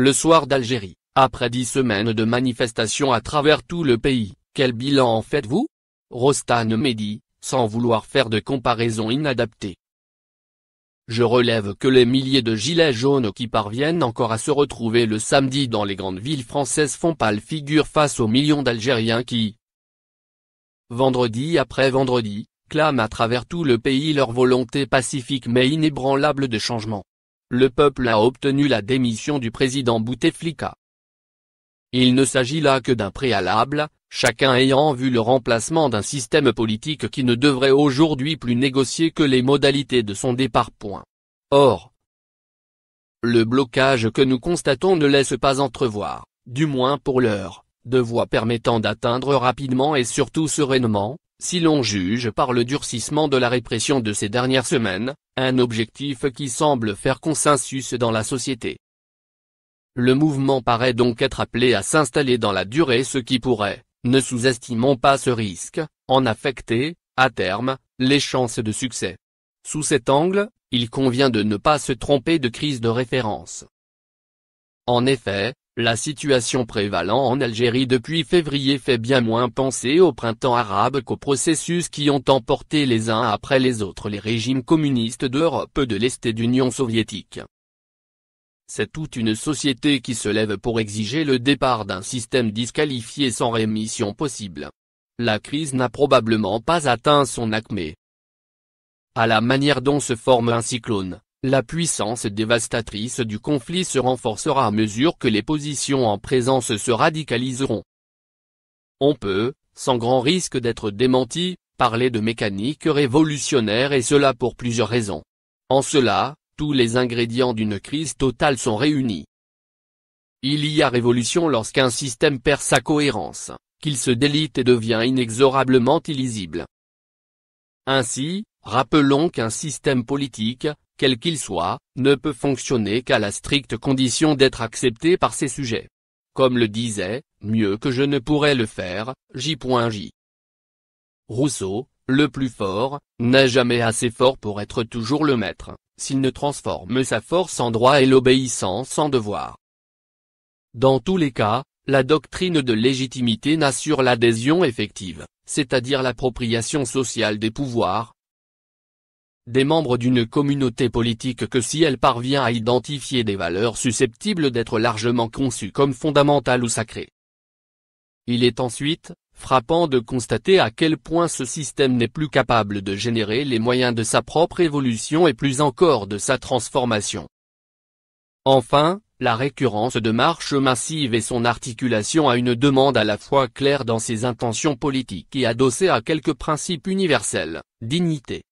le soir d'Algérie, après dix semaines de manifestations à travers tout le pays, quel bilan en faites-vous Rostan dit, sans vouloir faire de comparaison inadaptée. Je relève que les milliers de gilets jaunes qui parviennent encore à se retrouver le samedi dans les grandes villes françaises font pâle figure face aux millions d'Algériens qui, vendredi après vendredi, clament à travers tout le pays leur volonté pacifique mais inébranlable de changement le peuple a obtenu la démission du président Bouteflika. Il ne s'agit là que d'un préalable, chacun ayant vu le remplacement d'un système politique qui ne devrait aujourd'hui plus négocier que les modalités de son départ. Point. Or, le blocage que nous constatons ne laisse pas entrevoir, du moins pour l'heure, de voies permettant d'atteindre rapidement et surtout sereinement, si l'on juge par le durcissement de la répression de ces dernières semaines, un objectif qui semble faire consensus dans la société. Le mouvement paraît donc être appelé à s'installer dans la durée ce qui pourrait, ne sous-estimons pas ce risque, en affecter, à terme, les chances de succès. Sous cet angle, il convient de ne pas se tromper de crise de référence. En effet, la situation prévalant en Algérie depuis février fait bien moins penser au printemps arabe qu'aux processus qui ont emporté les uns après les autres les régimes communistes d'Europe de l'Est et d'Union soviétique. C'est toute une société qui se lève pour exiger le départ d'un système disqualifié sans rémission possible. La crise n'a probablement pas atteint son acmé. À la manière dont se forme un cyclone, la puissance dévastatrice du conflit se renforcera à mesure que les positions en présence se radicaliseront. On peut, sans grand risque d'être démenti, parler de mécanique révolutionnaire et cela pour plusieurs raisons. En cela, tous les ingrédients d'une crise totale sont réunis. Il y a révolution lorsqu'un système perd sa cohérence, qu'il se délite et devient inexorablement illisible. Ainsi, rappelons qu'un système politique, quel qu'il soit, ne peut fonctionner qu'à la stricte condition d'être accepté par ses sujets. Comme le disait, mieux que je ne pourrais le faire, J.J. Rousseau, le plus fort, n'est jamais assez fort pour être toujours le maître, s'il ne transforme sa force en droit et l'obéissance en devoir. Dans tous les cas, la doctrine de légitimité n'assure l'adhésion effective, c'est-à-dire l'appropriation sociale des pouvoirs, des membres d'une communauté politique que si elle parvient à identifier des valeurs susceptibles d'être largement conçues comme fondamentales ou sacrées. Il est ensuite, frappant de constater à quel point ce système n'est plus capable de générer les moyens de sa propre évolution et plus encore de sa transformation. Enfin, la récurrence de marches massives et son articulation à une demande à la fois claire dans ses intentions politiques et adossée à quelques principes universels, dignité,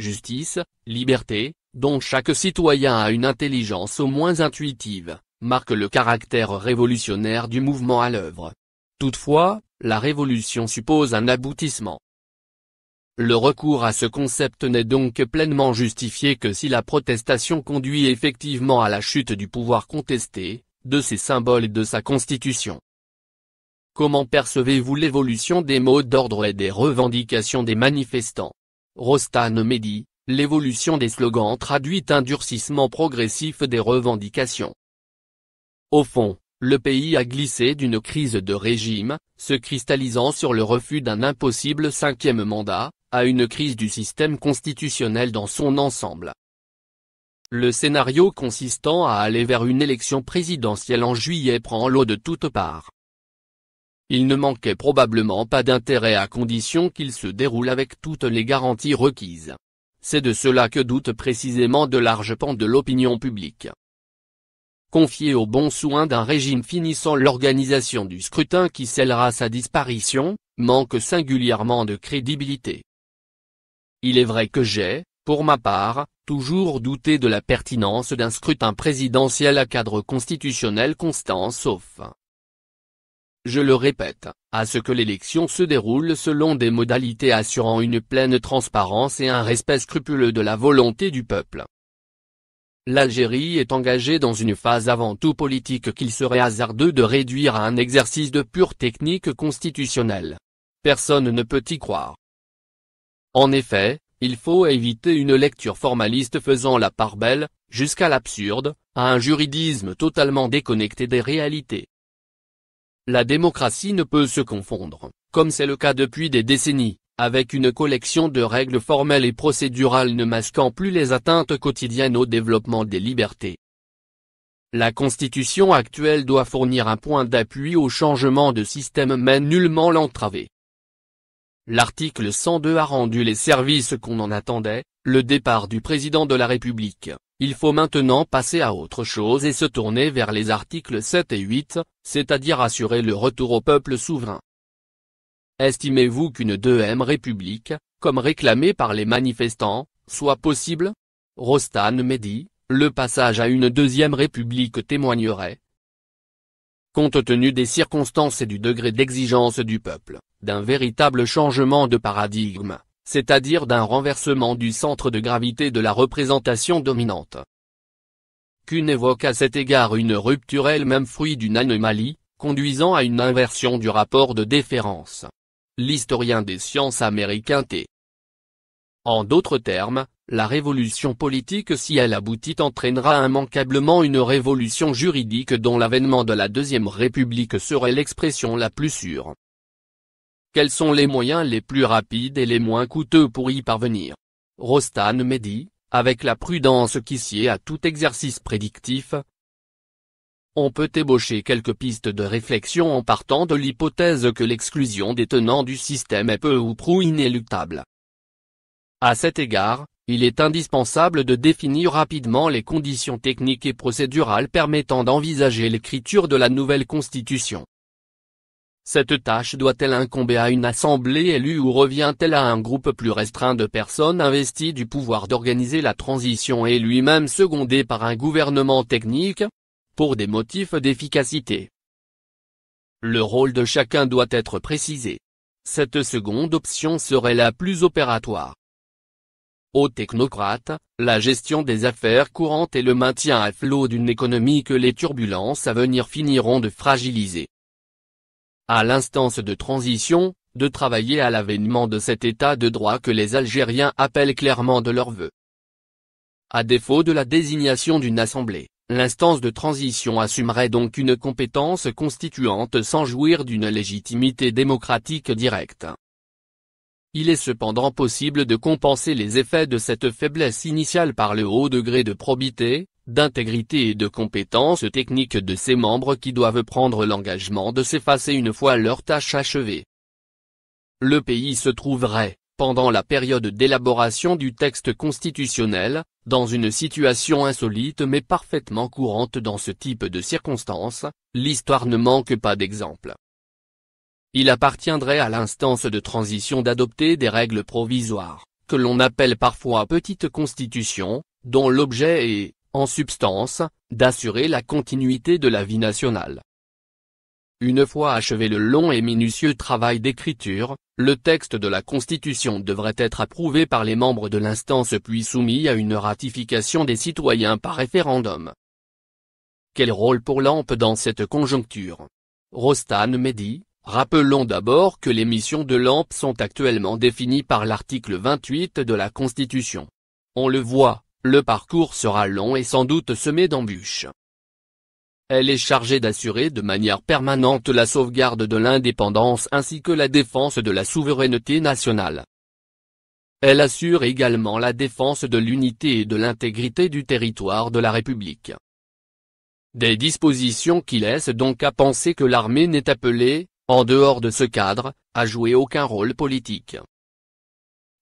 justice, liberté, dont chaque citoyen a une intelligence au moins intuitive, marque le caractère révolutionnaire du mouvement à l'œuvre. Toutefois, la révolution suppose un aboutissement. Le recours à ce concept n'est donc pleinement justifié que si la protestation conduit effectivement à la chute du pouvoir contesté, de ses symboles et de sa constitution. Comment percevez-vous l'évolution des mots d'ordre et des revendications des manifestants Rostan Mehdi, l'évolution des slogans traduit un durcissement progressif des revendications. Au fond, le pays a glissé d'une crise de régime, se cristallisant sur le refus d'un impossible cinquième mandat, à une crise du système constitutionnel dans son ensemble. Le scénario consistant à aller vers une élection présidentielle en juillet prend l'eau de toutes parts il ne manquait probablement pas d'intérêt à condition qu'il se déroule avec toutes les garanties requises. C'est de cela que doute précisément de large pans de l'opinion publique. Confié au bon soin d'un régime finissant l'organisation du scrutin qui scellera sa disparition, manque singulièrement de crédibilité. Il est vrai que j'ai, pour ma part, toujours douté de la pertinence d'un scrutin présidentiel à cadre constitutionnel constant sauf je le répète, à ce que l'élection se déroule selon des modalités assurant une pleine transparence et un respect scrupuleux de la volonté du peuple. L'Algérie est engagée dans une phase avant tout politique qu'il serait hasardeux de réduire à un exercice de pure technique constitutionnelle. Personne ne peut y croire. En effet, il faut éviter une lecture formaliste faisant la part belle, jusqu'à l'absurde, à un juridisme totalement déconnecté des réalités. La démocratie ne peut se confondre, comme c'est le cas depuis des décennies, avec une collection de règles formelles et procédurales ne masquant plus les atteintes quotidiennes au développement des libertés. La constitution actuelle doit fournir un point d'appui au changement de système mais nullement l'entraver. L'article 102 a rendu les services qu'on en attendait, le départ du président de la République, il faut maintenant passer à autre chose et se tourner vers les articles 7 et 8, c'est-à-dire assurer le retour au peuple souverain. Estimez-vous qu'une deuxième République, comme réclamée par les manifestants, soit possible Rostan Mehdi, le passage à une deuxième République témoignerait, compte tenu des circonstances et du degré d'exigence du peuple, d'un véritable changement de paradigme c'est-à-dire d'un renversement du centre de gravité de la représentation dominante. Kuhn évoque à cet égard une rupture elle-même fruit d'une anomalie, conduisant à une inversion du rapport de déférence. L'historien des sciences américain T. En d'autres termes, la révolution politique si elle aboutit entraînera immanquablement une révolution juridique dont l'avènement de la Deuxième République serait l'expression la plus sûre. Quels sont les moyens les plus rapides et les moins coûteux pour y parvenir Rostan Mehdi, avec la prudence qui sied à tout exercice prédictif, on peut ébaucher quelques pistes de réflexion en partant de l'hypothèse que l'exclusion des tenants du système est peu ou prou inéluctable. À cet égard, il est indispensable de définir rapidement les conditions techniques et procédurales permettant d'envisager l'écriture de la nouvelle Constitution. Cette tâche doit-elle incomber à une assemblée élue ou revient-elle à un groupe plus restreint de personnes investies du pouvoir d'organiser la transition et lui-même secondé par un gouvernement technique Pour des motifs d'efficacité. Le rôle de chacun doit être précisé. Cette seconde option serait la plus opératoire. Aux technocrates, la gestion des affaires courantes et le maintien à flot d'une économie que les turbulences à venir finiront de fragiliser à l'instance de transition, de travailler à l'avènement de cet état de droit que les Algériens appellent clairement de leur vœu. À défaut de la désignation d'une assemblée, l'instance de transition assumerait donc une compétence constituante sans jouir d'une légitimité démocratique directe. Il est cependant possible de compenser les effets de cette faiblesse initiale par le haut degré de probité, d'intégrité et de compétences techniques de ses membres qui doivent prendre l'engagement de s'effacer une fois leur tâche achevée. Le pays se trouverait, pendant la période d'élaboration du texte constitutionnel, dans une situation insolite mais parfaitement courante dans ce type de circonstances, l'histoire ne manque pas d'exemples. Il appartiendrait à l'instance de transition d'adopter des règles provisoires, que l'on appelle parfois petite constitution, dont l'objet est, en substance, d'assurer la continuité de la vie nationale. Une fois achevé le long et minutieux travail d'écriture, le texte de la Constitution devrait être approuvé par les membres de l'instance puis soumis à une ratification des citoyens par référendum. Quel rôle pour l'AMPE dans cette conjoncture Rostan Mehdi, rappelons d'abord que les missions de l'AMPE sont actuellement définies par l'article 28 de la Constitution. On le voit, le parcours sera long et sans doute semé d'embûches. Elle est chargée d'assurer de manière permanente la sauvegarde de l'indépendance ainsi que la défense de la souveraineté nationale. Elle assure également la défense de l'unité et de l'intégrité du territoire de la République. Des dispositions qui laissent donc à penser que l'armée n'est appelée, en dehors de ce cadre, à jouer aucun rôle politique.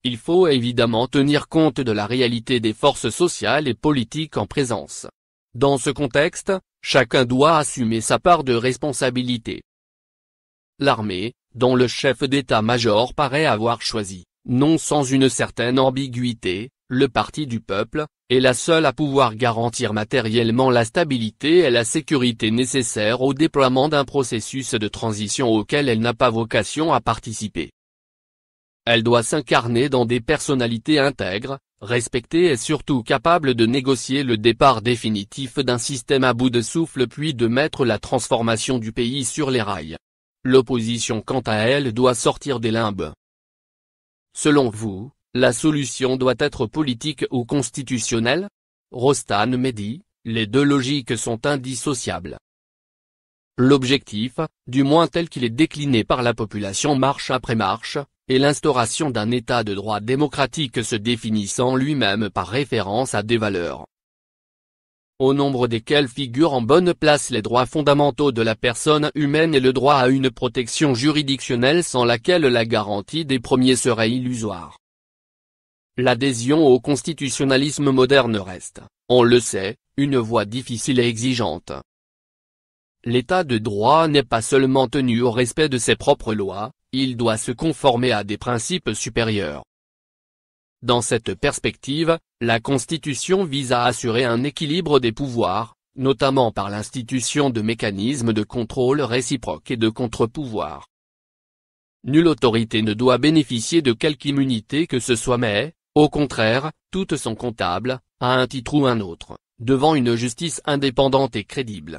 Il faut évidemment tenir compte de la réalité des forces sociales et politiques en présence. Dans ce contexte, chacun doit assumer sa part de responsabilité. L'armée, dont le chef d'état-major paraît avoir choisi, non sans une certaine ambiguïté, le parti du peuple, est la seule à pouvoir garantir matériellement la stabilité et la sécurité nécessaires au déploiement d'un processus de transition auquel elle n'a pas vocation à participer elle doit s'incarner dans des personnalités intègres, respectées et surtout capables de négocier le départ définitif d'un système à bout de souffle puis de mettre la transformation du pays sur les rails. L'opposition quant à elle doit sortir des limbes. Selon vous, la solution doit être politique ou constitutionnelle Rostan Mehdi, les deux logiques sont indissociables. L'objectif, du moins tel qu'il est décliné par la population marche après marche, et l'instauration d'un état de droit démocratique se définissant lui-même par référence à des valeurs au nombre desquelles figurent en bonne place les droits fondamentaux de la personne humaine et le droit à une protection juridictionnelle sans laquelle la garantie des premiers serait illusoire. L'adhésion au constitutionnalisme moderne reste, on le sait, une voie difficile et exigeante. L'état de droit n'est pas seulement tenu au respect de ses propres lois, il doit se conformer à des principes supérieurs. Dans cette perspective, la Constitution vise à assurer un équilibre des pouvoirs, notamment par l'institution de mécanismes de contrôle réciproque et de contre-pouvoir. Nulle autorité ne doit bénéficier de quelque immunité que ce soit mais, au contraire, toutes sont comptables, à un titre ou un autre, devant une justice indépendante et crédible.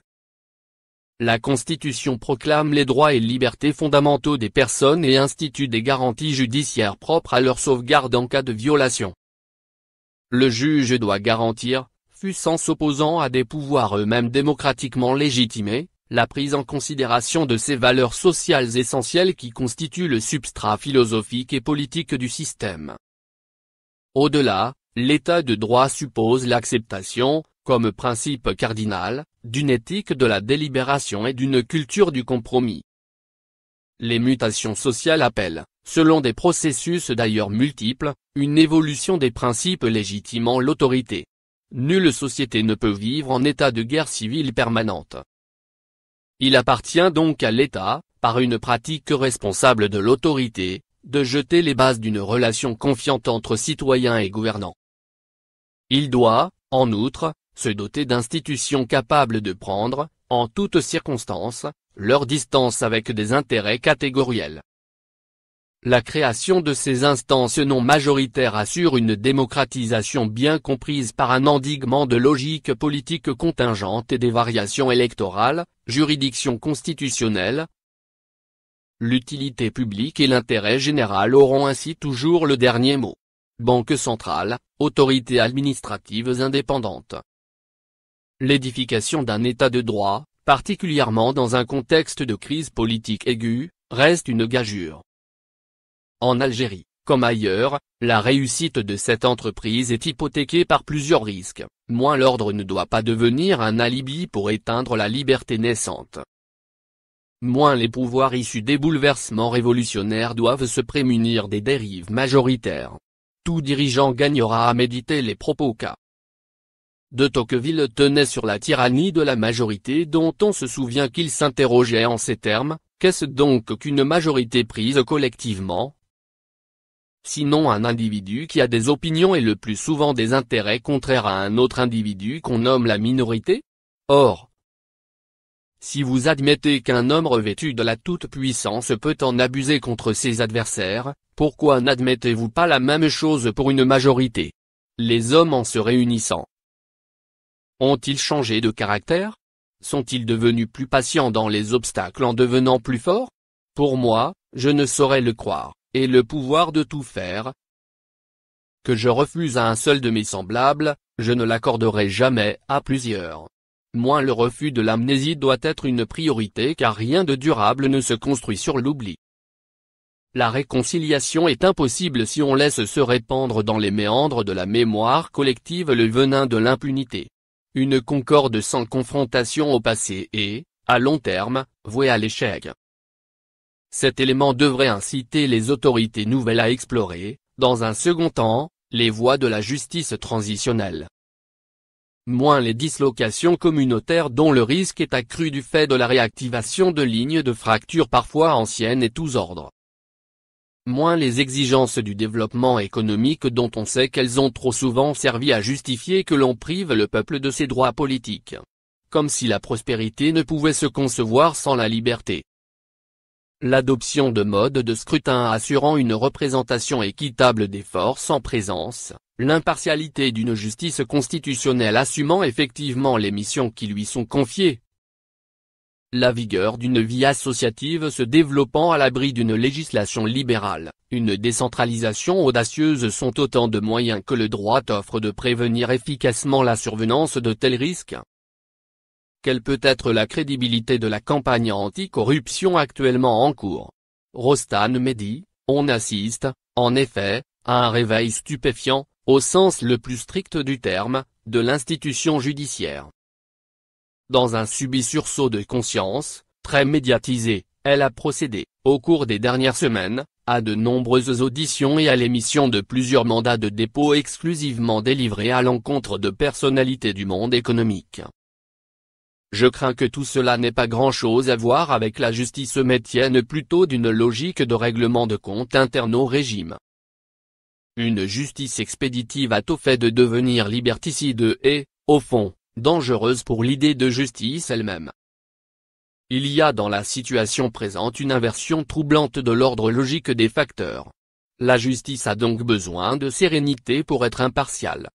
La Constitution proclame les droits et libertés fondamentaux des personnes et institue des garanties judiciaires propres à leur sauvegarde en cas de violation. Le juge doit garantir, fût-ce en s'opposant à des pouvoirs eux-mêmes démocratiquement légitimés, la prise en considération de ces valeurs sociales essentielles qui constituent le substrat philosophique et politique du système. Au-delà, l'état de droit suppose l'acceptation, comme principe cardinal, d'une éthique de la délibération et d'une culture du compromis. Les mutations sociales appellent, selon des processus d'ailleurs multiples, une évolution des principes légitimant l'autorité. Nulle société ne peut vivre en état de guerre civile permanente. Il appartient donc à l'État, par une pratique responsable de l'autorité, de jeter les bases d'une relation confiante entre citoyens et gouvernants. Il doit, en outre, se doter d'institutions capables de prendre, en toutes circonstances, leur distance avec des intérêts catégoriels. La création de ces instances non majoritaires assure une démocratisation bien comprise par un endiguement de logique politique contingente et des variations électorales, juridiction constitutionnelle. L'utilité publique et l'intérêt général auront ainsi toujours le dernier mot. Banque centrale, autorités administratives indépendantes l'édification d'un état de droit, particulièrement dans un contexte de crise politique aiguë, reste une gageure. En Algérie, comme ailleurs, la réussite de cette entreprise est hypothéquée par plusieurs risques, moins l'ordre ne doit pas devenir un alibi pour éteindre la liberté naissante. Moins les pouvoirs issus des bouleversements révolutionnaires doivent se prémunir des dérives majoritaires. Tout dirigeant gagnera à méditer les propos cas de Tocqueville tenait sur la tyrannie de la majorité dont on se souvient qu'il s'interrogeait en ces termes, qu'est-ce donc qu'une majorité prise collectivement Sinon un individu qui a des opinions et le plus souvent des intérêts contraires à un autre individu qu'on nomme la minorité Or, si vous admettez qu'un homme revêtu de la toute-puissance peut en abuser contre ses adversaires, pourquoi n'admettez-vous pas la même chose pour une majorité Les hommes en se réunissant, ont-ils changé de caractère Sont-ils devenus plus patients dans les obstacles en devenant plus forts Pour moi, je ne saurais le croire, et le pouvoir de tout faire, que je refuse à un seul de mes semblables, je ne l'accorderai jamais à plusieurs. Moins le refus de l'amnésie doit être une priorité car rien de durable ne se construit sur l'oubli. La réconciliation est impossible si on laisse se répandre dans les méandres de la mémoire collective le venin de l'impunité. Une concorde sans confrontation au passé est, à long terme, vouée à l'échec. Cet élément devrait inciter les autorités nouvelles à explorer, dans un second temps, les voies de la justice transitionnelle. Moins les dislocations communautaires dont le risque est accru du fait de la réactivation de lignes de fracture parfois anciennes et tous ordres moins les exigences du développement économique dont on sait qu'elles ont trop souvent servi à justifier que l'on prive le peuple de ses droits politiques. Comme si la prospérité ne pouvait se concevoir sans la liberté. L'adoption de modes de scrutin assurant une représentation équitable des forces en présence, l'impartialité d'une justice constitutionnelle assumant effectivement les missions qui lui sont confiées, la vigueur d'une vie associative se développant à l'abri d'une législation libérale, une décentralisation audacieuse sont autant de moyens que le droit offre de prévenir efficacement la survenance de tels risques. Quelle peut être la crédibilité de la campagne anticorruption actuellement en cours Rostan Mehdi, on assiste, en effet, à un réveil stupéfiant, au sens le plus strict du terme, de l'institution judiciaire. Dans un subit sursaut de conscience, très médiatisé, elle a procédé, au cours des dernières semaines, à de nombreuses auditions et à l'émission de plusieurs mandats de dépôt exclusivement délivrés à l'encontre de personnalités du monde économique. Je crains que tout cela n'ait pas grand-chose à voir avec la justice métienne plutôt d'une logique de règlement de comptes interne au régime. Une justice expéditive a tout fait de devenir liberticide et, au fond, dangereuse pour l'idée de justice elle-même. Il y a dans la situation présente une inversion troublante de l'ordre logique des facteurs. La justice a donc besoin de sérénité pour être impartiale.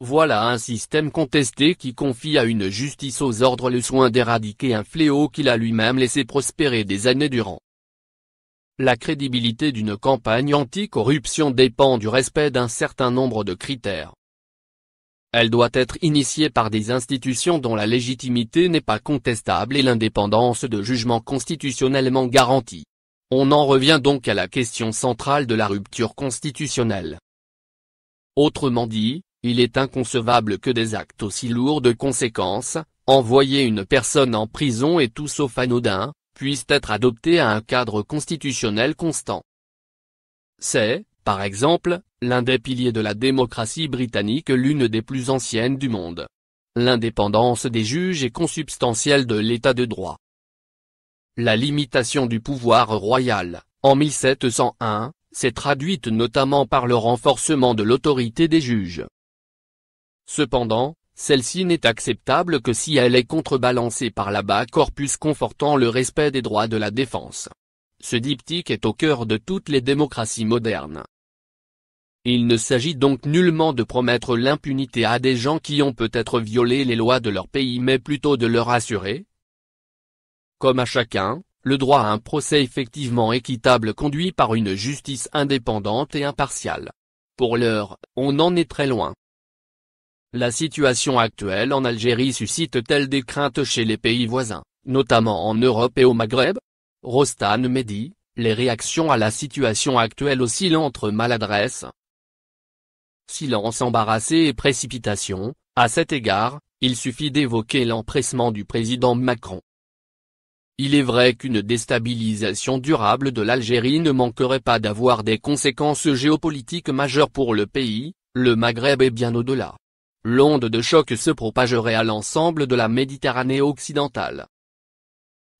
Voilà un système contesté qui confie à une justice aux ordres le soin d'éradiquer un fléau qu'il a lui-même laissé prospérer des années durant. La crédibilité d'une campagne anti-corruption dépend du respect d'un certain nombre de critères. Elle doit être initiée par des institutions dont la légitimité n'est pas contestable et l'indépendance de jugement constitutionnellement garantie. On en revient donc à la question centrale de la rupture constitutionnelle. Autrement dit, il est inconcevable que des actes aussi lourds de conséquences, envoyer une personne en prison et tout sauf anodin, puissent être adoptés à un cadre constitutionnel constant. C'est, par exemple, l'un des piliers de la démocratie britannique l'une des plus anciennes du monde. L'indépendance des juges est consubstantielle de l'état de droit. La limitation du pouvoir royal, en 1701, s'est traduite notamment par le renforcement de l'autorité des juges. Cependant, celle-ci n'est acceptable que si elle est contrebalancée par la bas corpus confortant le respect des droits de la défense. Ce diptyque est au cœur de toutes les démocraties modernes. Il ne s'agit donc nullement de promettre l'impunité à des gens qui ont peut-être violé les lois de leur pays mais plutôt de leur assurer, comme à chacun, le droit à un procès effectivement équitable conduit par une justice indépendante et impartiale. Pour l'heure, on en est très loin. La situation actuelle en Algérie suscite-t-elle des craintes chez les pays voisins, notamment en Europe et au Maghreb Rostan Mehdi, les réactions à la situation actuelle oscillent entre maladresse, silence embarrassé et précipitation, à cet égard, il suffit d'évoquer l'empressement du président Macron. Il est vrai qu'une déstabilisation durable de l'Algérie ne manquerait pas d'avoir des conséquences géopolitiques majeures pour le pays, le Maghreb et bien au-delà. L'onde de choc se propagerait à l'ensemble de la Méditerranée occidentale.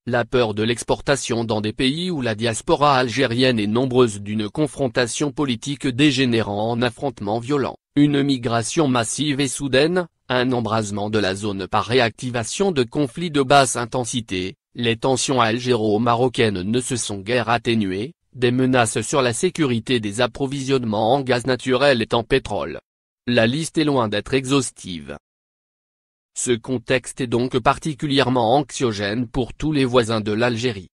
La peur de l'exportation dans des pays où la diaspora algérienne est nombreuse d'une confrontation politique dégénérant en affrontements violents, une migration massive et soudaine, un embrasement de la zone par réactivation de conflits de basse intensité, les tensions algéro-marocaines ne se sont guère atténuées, des menaces sur la sécurité des approvisionnements en gaz naturel et en pétrole. La liste est loin d'être exhaustive. Ce contexte est donc particulièrement anxiogène pour tous les voisins de l'Algérie.